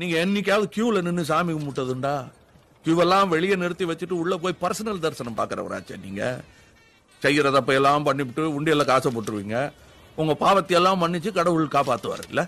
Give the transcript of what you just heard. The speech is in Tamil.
நீங்க என்னைக்காவது கியூல நின்று சாமி கும்பிட்டதுண்டா கியூவெல்லாம் வெளியே நிறுத்தி வச்சுட்டு உள்ள போய் பர்சனல் தரிசனம் பாக்குறவராச்சே நீங்க செய்யறதப்ப எல்லாம் பண்ணிவிட்டு உண்டியல்ல காசை போட்டுருவீங்க உங்க பாவத்தையெல்லாம் மன்னிச்சு கடவுள் காப்பாத்துவார் இல்லை